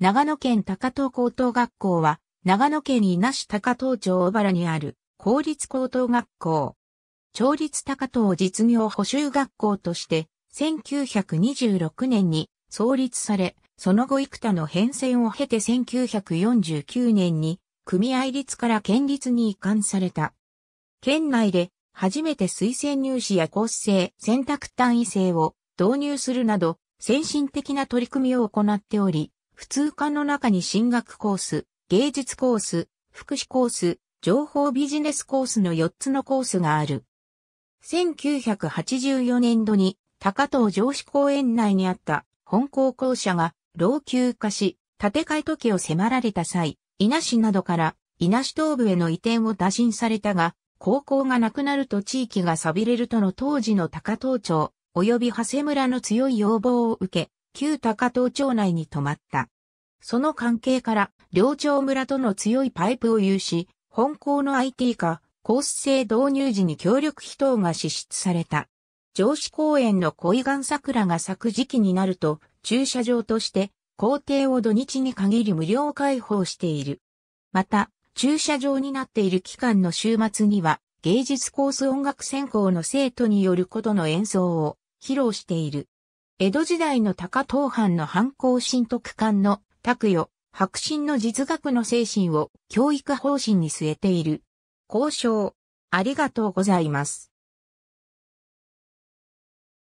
長野県高等高等学校は、長野県伊那市高等町小原にある公立高等学校。町立高等実業補修学校として、1926年に創立され、その後幾多の変遷を経て1949年に組合立から県立に移管された。県内で初めて推薦入試や構成選択単位制を導入するなど先進的な取り組みを行っており、普通科の中に進学コース、芸術コース、福祉コース、情報ビジネスコースの4つのコースがある。1984年度に高藤城址公園内にあった本校校舎が老朽化し、建て替え時を迫られた際、稲市などから稲市東部への移転を打診されたが、高校がなくなると地域が錆びれるとの当時の高藤町、及び長谷村の強い要望を受け、旧高東町内に泊まった。その関係から、両町村との強いパイプを有し、本校の IT 化、コース制導入時に協力費等が支出された。上司公園の恋岩桜が咲く時期になると、駐車場として、校庭を土日に限り無料開放している。また、駐車場になっている期間の週末には、芸術コース音楽専攻の生徒によることの演奏を披露している。江戸時代の高等藩の藩校新徳館の拓与、白神の実学の精神を教育方針に据えている。交渉、ありがとうございます。